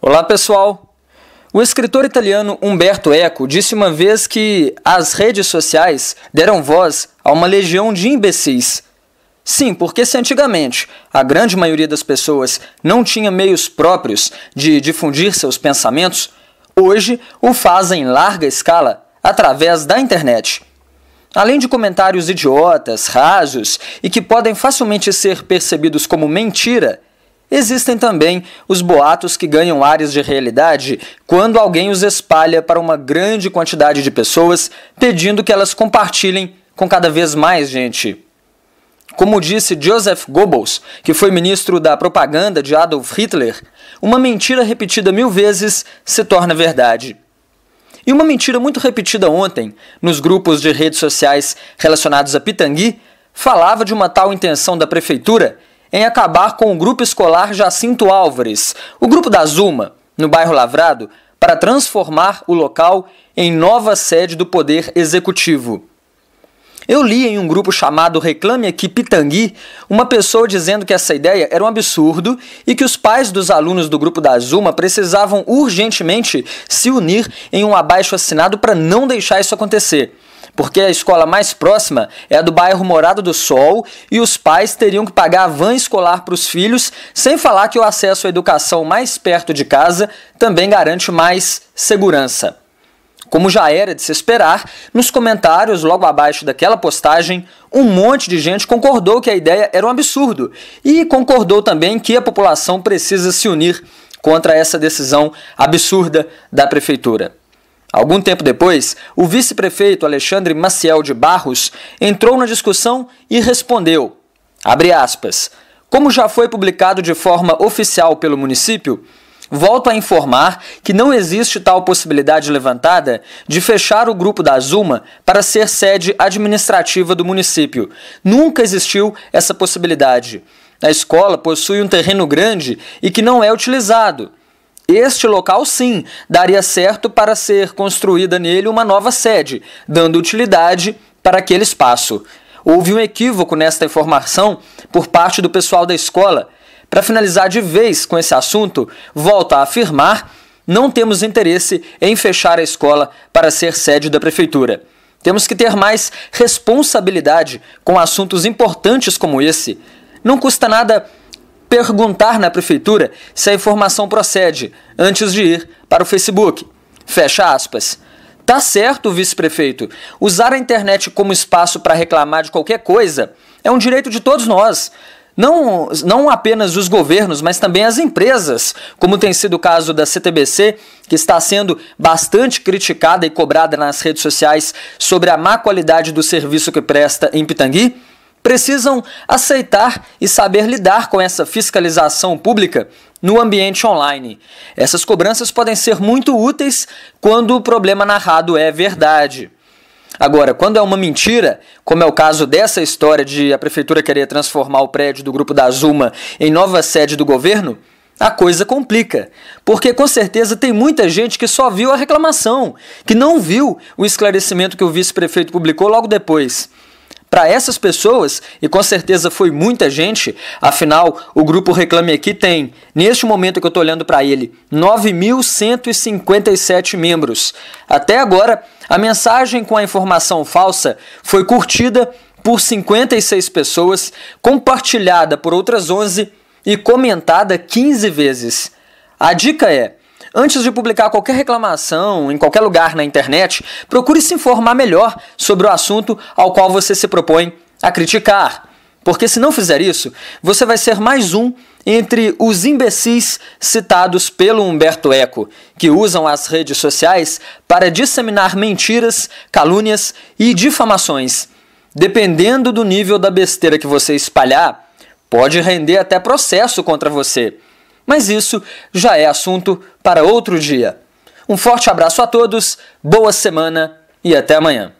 Olá, pessoal! O escritor italiano Umberto Eco disse uma vez que as redes sociais deram voz a uma legião de imbecis. Sim, porque se antigamente a grande maioria das pessoas não tinha meios próprios de difundir seus pensamentos, hoje o fazem em larga escala através da internet. Além de comentários idiotas, rasos e que podem facilmente ser percebidos como mentira, Existem também os boatos que ganham áreas de realidade quando alguém os espalha para uma grande quantidade de pessoas, pedindo que elas compartilhem com cada vez mais gente. Como disse Joseph Goebbels, que foi ministro da propaganda de Adolf Hitler, uma mentira repetida mil vezes se torna verdade. E uma mentira muito repetida ontem, nos grupos de redes sociais relacionados a Pitangui, falava de uma tal intenção da prefeitura em acabar com o grupo escolar Jacinto Álvares, o grupo da Zuma, no bairro Lavrado, para transformar o local em nova sede do Poder Executivo. Eu li em um grupo chamado Reclame Aqui Pitangui uma pessoa dizendo que essa ideia era um absurdo e que os pais dos alunos do grupo da Zuma precisavam urgentemente se unir em um abaixo assinado para não deixar isso acontecer porque a escola mais próxima é a do bairro Morado do Sol e os pais teriam que pagar a van escolar para os filhos, sem falar que o acesso à educação mais perto de casa também garante mais segurança. Como já era de se esperar, nos comentários logo abaixo daquela postagem, um monte de gente concordou que a ideia era um absurdo e concordou também que a população precisa se unir contra essa decisão absurda da prefeitura. Algum tempo depois, o vice-prefeito Alexandre Maciel de Barros entrou na discussão e respondeu: aspas, Como já foi publicado de forma oficial pelo município, volto a informar que não existe tal possibilidade levantada de fechar o grupo da Azuma para ser sede administrativa do município. Nunca existiu essa possibilidade. A escola possui um terreno grande e que não é utilizado. Este local, sim, daria certo para ser construída nele uma nova sede, dando utilidade para aquele espaço. Houve um equívoco nesta informação por parte do pessoal da escola. Para finalizar de vez com esse assunto, volto a afirmar: não temos interesse em fechar a escola para ser sede da prefeitura. Temos que ter mais responsabilidade com assuntos importantes como esse. Não custa nada perguntar na prefeitura se a informação procede antes de ir para o Facebook. Fecha aspas. Tá certo, vice-prefeito. Usar a internet como espaço para reclamar de qualquer coisa é um direito de todos nós. Não, não apenas os governos, mas também as empresas, como tem sido o caso da CTBC, que está sendo bastante criticada e cobrada nas redes sociais sobre a má qualidade do serviço que presta em Pitangui precisam aceitar e saber lidar com essa fiscalização pública no ambiente online. Essas cobranças podem ser muito úteis quando o problema narrado é verdade. Agora, quando é uma mentira, como é o caso dessa história de a prefeitura querer transformar o prédio do Grupo da Zuma em nova sede do governo, a coisa complica, porque com certeza tem muita gente que só viu a reclamação, que não viu o esclarecimento que o vice-prefeito publicou logo depois. Para essas pessoas, e com certeza foi muita gente, afinal, o grupo Reclame Aqui tem, neste momento que eu estou olhando para ele, 9.157 membros. Até agora, a mensagem com a informação falsa foi curtida por 56 pessoas, compartilhada por outras 11 e comentada 15 vezes. A dica é: Antes de publicar qualquer reclamação em qualquer lugar na internet, procure se informar melhor sobre o assunto ao qual você se propõe a criticar. Porque se não fizer isso, você vai ser mais um entre os imbecis citados pelo Humberto Eco, que usam as redes sociais para disseminar mentiras, calúnias e difamações. Dependendo do nível da besteira que você espalhar, pode render até processo contra você. Mas isso já é assunto para outro dia. Um forte abraço a todos, boa semana e até amanhã.